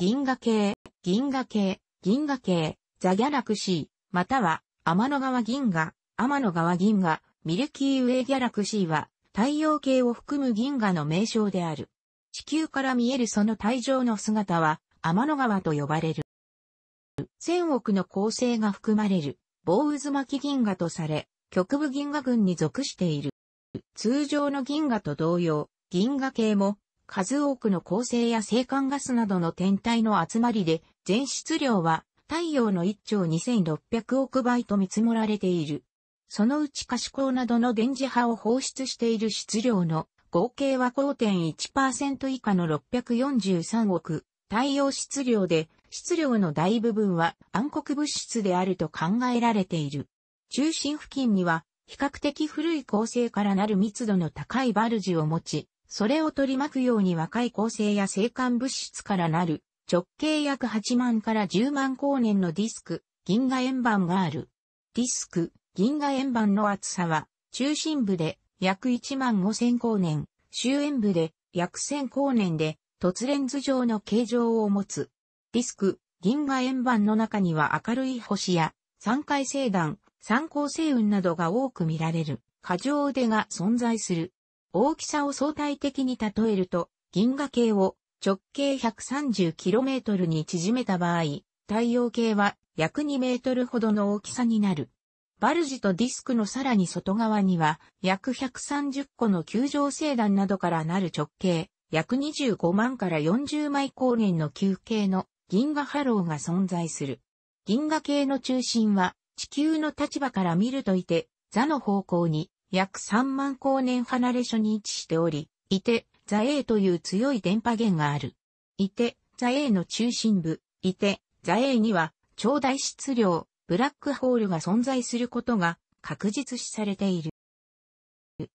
銀河系、銀河系、銀河系、ザ・ギャラクシー、または、天の川銀河、天の川銀河、ミルキーウェイギャラクシーは、太陽系を含む銀河の名称である。地球から見えるその帯状の姿は、天の川と呼ばれる。千億の構成が含まれる、棒渦巻き銀河とされ、極部銀河群に属している。通常の銀河と同様、銀河系も数多くの恒星や星間ガスなどの天体の集まりで、全質量は太陽の1兆2600億倍と見積もられている。そのうち可視光などの電磁波を放出している質量の合計は5.1%以下の643億太陽質量で、質量の大部分は暗黒物質であると考えられている。中心付近には比較的古い構成からなる密度の高いバルジを持ち、それを取り巻くように若い構成や生還物質からなる、直径約8万から10万光年のディスク、銀河円盤がある。ディスク、銀河円盤の厚さは、中心部で約1万5千光年、周円部で約1000光年で、突然頭上状の形状を持つ。ディスク、銀河円盤の中には明るい星や、三回星団、三光星雲などが多く見られる、過剰腕が存在する。大きさを相対的に例えると、銀河系を直径 130km に縮めた場合、太陽系は約2メートルほどの大きさになる。バルジとディスクのさらに外側には約130個の球状星団などからなる直径約25万から40枚光源の球形の銀河ハローが存在する。銀河系の中心は地球の立場から見るといて座の方向に約3万光年離れ所に位置しており、いて、座エという強い電波源がある。いて、座エの中心部、いて、座エには、超大質量、ブラックホールが存在することが確実視されている。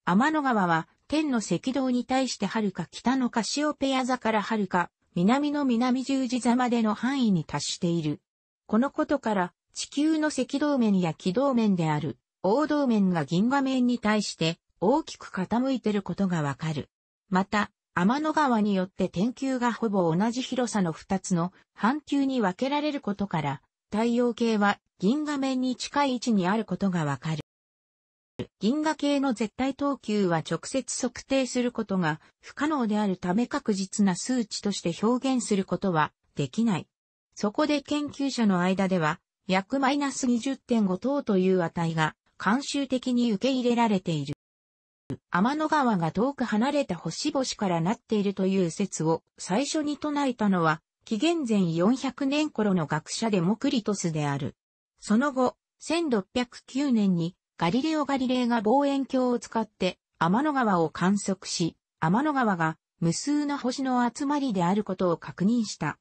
天の川は、天の赤道に対して遥か北のカシオペア座から遥か南の南十字座までの範囲に達している。このことから地球の赤道面や軌道面である王道面が銀河面に対して大きく傾いてることがわかる。また、天の川によって天球がほぼ同じ広さの2つの半球に分けられることから、太陽系は銀河面に近い位置にあることがわかる。銀河系の絶対等級は直接測定することが不可能であるため確実な数値として表現することはできない。そこで研究者の間では約マイナス20.5等という値が慣習的に受け入れられている。天の川が遠く離れた星々からなっているという説を最初に唱えたのは、紀元前400年頃の学者デモクリトスである。その後、1609年にガリレオ・ガリレイが望遠鏡を使って天の川を観測し、天の川が無数の星の集まりであることを確認した。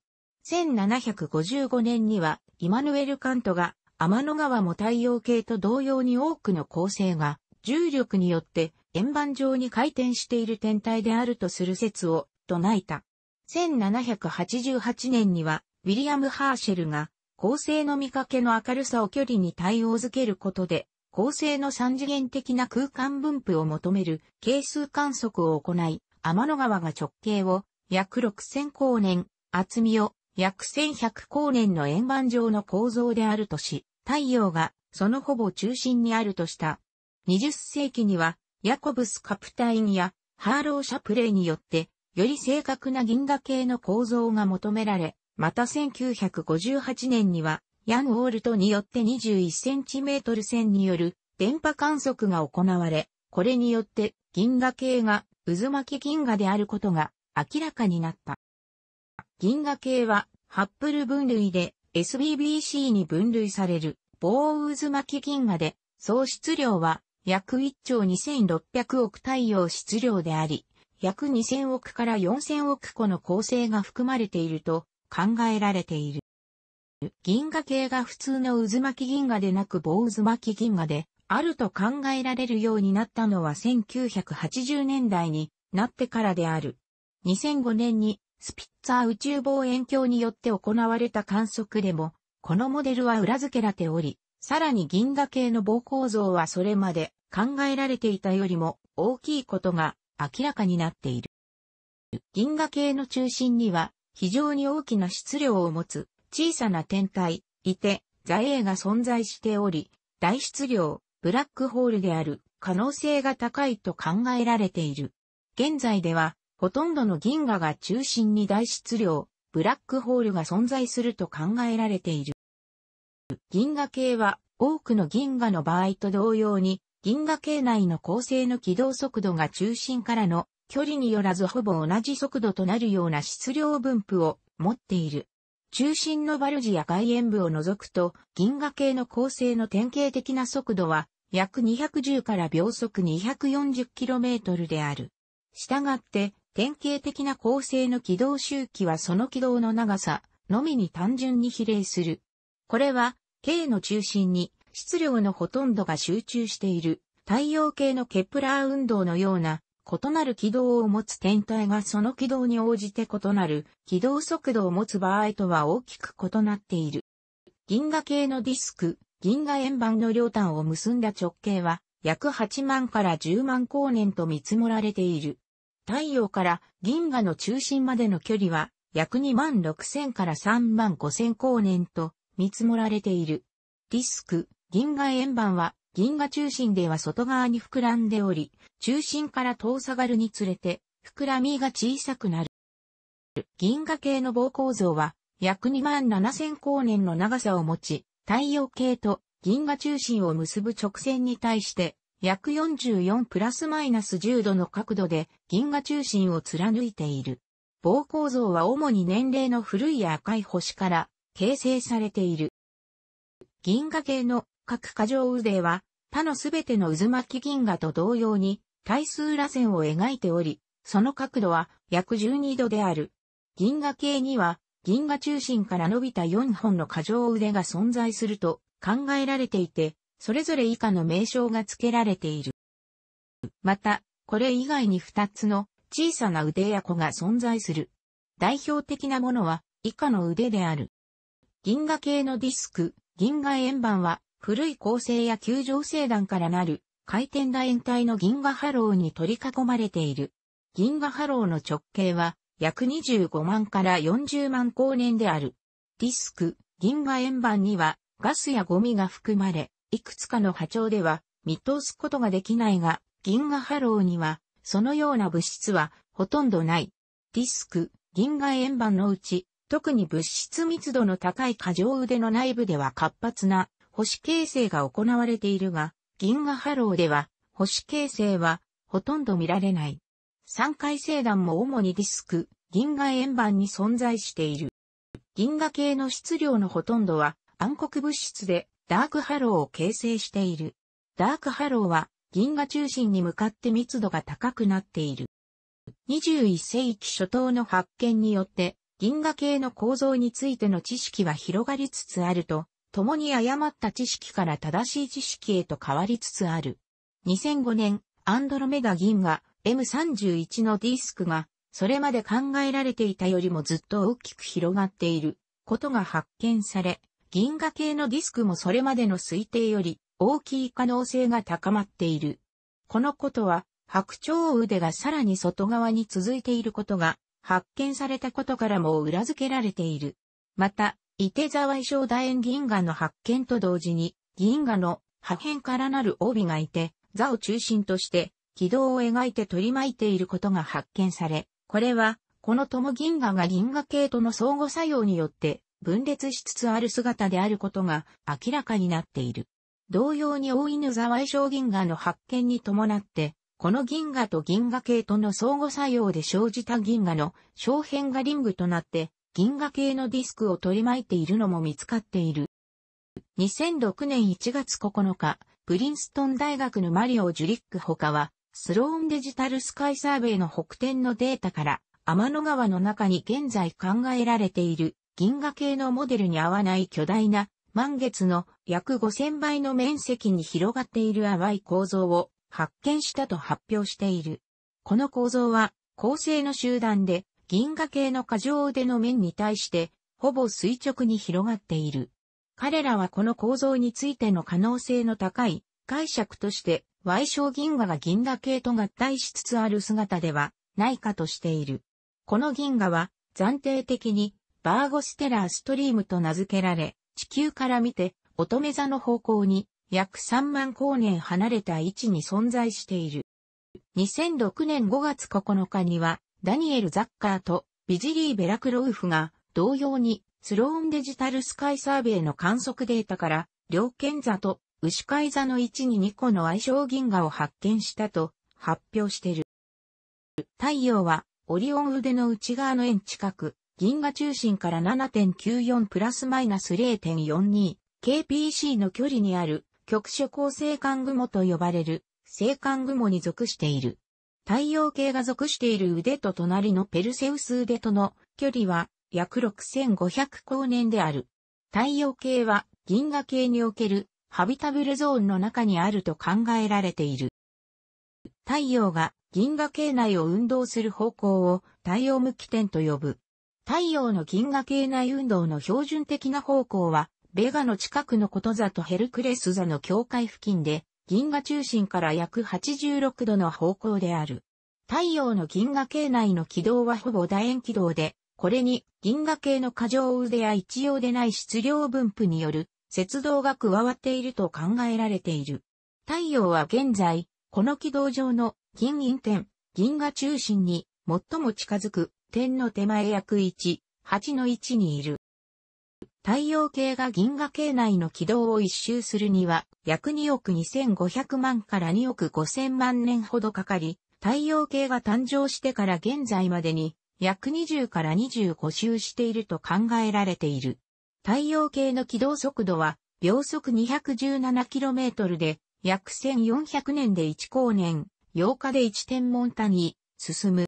1755年にはイマヌエル・カントが天の川も太陽系と同様に多くの構成が重力によって円盤状に回転している天体であるとする説を唱えた。1788年にはウィリアム・ハーシェルが恒星の見かけの明るさを距離に対応づけることで恒星の三次元的な空間分布を求める係数観測を行い、天の川が直径を約6000光年、厚みを約1100光年の円盤状の構造であるとし、太陽がそのほぼ中心にあるとした。20世紀には、ヤコブス・カプタインやハーロー・シャプレイによって、より正確な銀河系の構造が求められ、また1958年には、ヤン・ォールトによって2 1トル線による電波観測が行われ、これによって銀河系が渦巻き銀河であることが明らかになった。銀河系はハップル分類で SBBC に分類される棒渦巻き銀河で、総質量は約1兆2600億太陽質量であり、約2000億から4000億個の構成が含まれていると考えられている。銀河系が普通の渦巻き銀河でなく棒渦巻き銀河であると考えられるようになったのは1980年代になってからである。2005年にスピッツァー宇宙望遠鏡によって行われた観測でも、このモデルは裏付けられており、さらに銀河系の棒構造はそれまで考えられていたよりも大きいことが明らかになっている。銀河系の中心には非常に大きな質量を持つ小さな天体、いて、座影が存在しており、大質量、ブラックホールである可能性が高いと考えられている。現在ではほとんどの銀河が中心に大質量、ブラックホールが存在すると考えられている。銀河系は多くの銀河の場合と同様に、銀河系内の恒星の軌道速度が中心からの距離によらずほぼ同じ速度となるような質量分布を持っている。中心のバルジや外縁部を除くと、銀河系の構成の典型的な速度は、約210から秒速 240km である。したがって、典型的な構成の軌道周期はその軌道の長さのみに単純に比例する。これは、K の中心に質量のほとんどが集中している太陽系のケプラー運動のような異なる軌道を持つ天体がその軌道に応じて異なる軌道速度を持つ場合とは大きく異なっている。銀河系のディスク、銀河円盤の両端を結んだ直径は約8万から10万光年と見積もられている。太陽から銀河の中心までの距離は約2万6千から3万5千光年と見積もられている。ディスク、銀河円盤は銀河中心では外側に膨らんでおり、中心から遠下がるにつれて膨らみが小さくなる。銀河系の棒構造は約2万7千光年の長さを持ち、太陽系と銀河中心を結ぶ直線に対して約44プラスマイナス10度の角度で銀河中心を貫いている。棒構造は主に年齢の古い赤い星から形成されている。銀河系の各過剰腕は他のすべての渦巻き銀河と同様に対数螺旋を描いており、その角度は約12度である。銀河系には銀河中心から伸びた4本の過剰腕が存在すると考えられていて、それぞれ以下の名称が付けられている。また、これ以外に2つの小さな腕や子が存在する。代表的なものは以下の腕である。銀河系のディスク、銀河円盤は古い構成や球状星団からなる回転楕円体の銀河ハローに取り囲まれている。銀河ハローの直径は約25万から40万光年である。ディスク、銀河円盤にはガスやゴミが含まれ、いくつかの波長では見通すことができないが、銀河波浪には、そのような物質はほとんどない。ディスク、銀河円盤のうち、特に物質密度の高い過剰腕の内部では活発な星形成が行われているが、銀河波浪では星形成はほとんど見られない。三回星団も主にディスク、銀河円盤に存在している。銀河系の質量のほとんどは暗黒物質でダークハローを形成している。ダークハローは銀河中心に向かって密度が高くなっている。21世紀初頭の発見によって銀河系の構造についての知識は広がりつつあると、共に誤った知識から正しい知識へと変わりつつある。2005年、アンドロメダ銀河 M31 のディスクが、それまで考えられていたよりもずっと大きく広がっていることが発見され、銀河系のディスクもそれまでの推定より大きい可能性が高まっている。このことは、白鳥腕がさらに外側に続いていることが発見されたことからも裏付けられている。また、伊手沢衣装楕円銀河の発見と同時に、銀河の破片からなる帯がいて、座を中心として軌道を描いて取り巻いていることが発見され、これは、この友銀河が銀河系との相互作用によって分裂しつつある姿であることが明らかになっている。同様に大犬沢井小銀河の発見に伴って、この銀河と銀河系との相互作用で生じた銀河の小変がリングとなって、銀河系のディスクを取り巻いているのも見つかっている。2006年1月9日、プリンストン大学のマリオ・ジュリック他は、スローンデジタルスカイサーベイの北天のデータから、天の川の中に現在考えられている銀河系のモデルに合わない巨大な満月の約5000倍の面積に広がっている淡い構造を発見したと発表している。この構造は、恒星の集団で銀河系の過剰腕の面に対して、ほぼ垂直に広がっている。彼らはこの構造についての可能性の高い解釈として、矮小銀河が銀河系と合体しつつある姿ではないかとしている。この銀河は暫定的にバーゴステラーストリームと名付けられ、地球から見て乙女座の方向に約3万光年離れた位置に存在している。2006年5月9日には、ダニエル・ザッカーとビジリー・ベラクロウフが同様にスローンデジタルスカイサーベイの観測データから両剣座と牛飼い座の位置に2個の相性銀河を発見したと発表している。太陽はオリオン腕の内側の円近く、銀河中心から7.94プラスマイナス 0.42kpc の距離にある局所構成管雲と呼ばれる星管雲に属している。太陽系が属している腕と隣のペルセウス腕との距離は約6500光年である。太陽系は銀河系におけるハビタブルゾーンの中にあると考えられている。太陽が銀河系内を運動する方向を太陽向き点と呼ぶ。太陽の銀河系内運動の標準的な方向は、ベガの近くのこと座とヘルクレス座の境界付近で、銀河中心から約86度の方向である。太陽の銀河系内の軌道はほぼ楕円軌道で、これに銀河系の過剰腕や一様でない質量分布による節動が加わっていると考えられている。太陽は現在、この軌道上の銀陰点、銀河中心に最も近づく点の手前約1、8の位置にいる。太陽系が銀河系内の軌道を一周するには、約2億2500万から2億5000万年ほどかかり、太陽系が誕生してから現在までに、約20から25周していると考えられている。太陽系の軌道速度は、秒速 217km で、約1400年で1光年、8日で1天文単位、進む。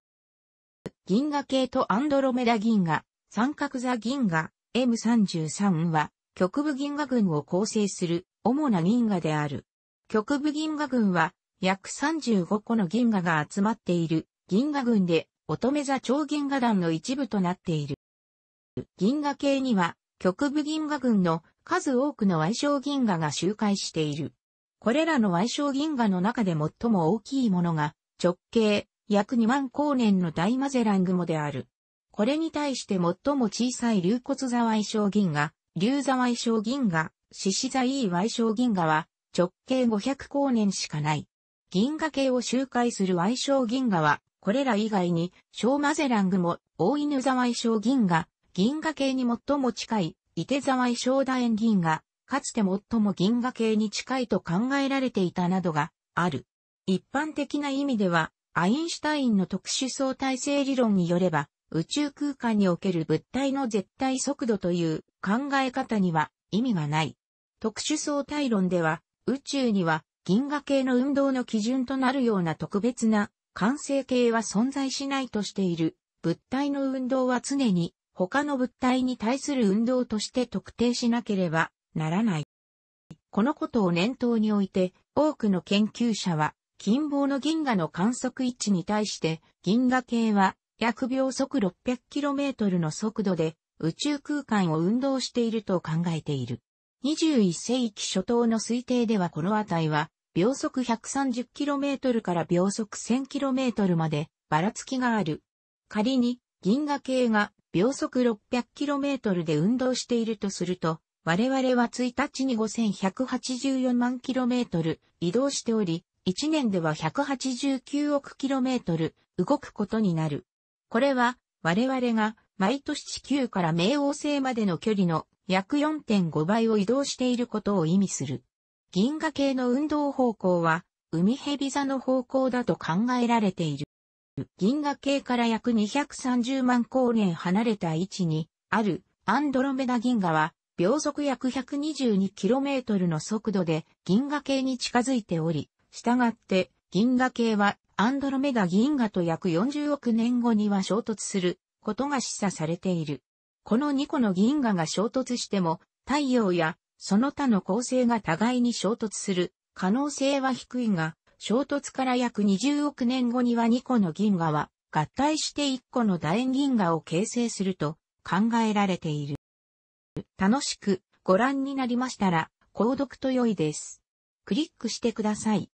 銀河系とアンドロメダ銀河、三角座銀河、M33 は、極部銀河群を構成する主な銀河である。極部銀河群は、約35個の銀河が集まっている銀河群で、乙女座超銀河団の一部となっている。銀河系には、極部銀河群の数多くの矮小銀河が周回している。これらの矮小銀河の中で最も大きいものが、直径約2万光年の大マゼラン雲である。これに対して最も小さい竜骨座矮小銀河、竜座矮小銀河、獅子座 E 矮小銀河は直径500光年しかない。銀河系を周回する矮小銀河は、これら以外に小マゼラン雲、大犬座矮小銀河、銀河系に最も近い、伊手座矮小楕円銀河、かつて最も銀河系に近いと考えられていたなどがある。一般的な意味では、アインシュタインの特殊相対性理論によれば、宇宙空間における物体の絶対速度という考え方には意味がない。特殊相対論では、宇宙には銀河系の運動の基準となるような特別な完成形は存在しないとしている。物体の運動は常に他の物体に対する運動として特定しなければならない。このことを念頭において、多くの研究者は近傍の銀河の観測位置に対して銀河系は約秒速 600km の速度で宇宙空間を運動していると考えている。21世紀初頭の推定ではこの値は秒速 130km から秒速 1000km までばらつきがある。仮に銀河系が秒速 600km で運動しているとすると、我々は1日に5184万 km 移動しており、1年では189億キロメートル動くことになる。これは我々が毎年地球から冥王星までの距離の約4.5倍を移動していることを意味する。銀河系の運動方向は海蛇座の方向だと考えられている。銀河系から約230万光年離れた位置にあるアンドロメダ銀河は秒速約 122km の速度で銀河系に近づいており、したがって、銀河系はアンドロメダ銀河と約40億年後には衝突することが示唆されている。この2個の銀河が衝突しても、太陽やその他の恒星が互いに衝突する可能性は低いが、衝突から約20億年後には2個の銀河は合体して1個の楕円銀河を形成すると考えられている。楽しくご覧になりましたら、購読と良いです。クリックしてください。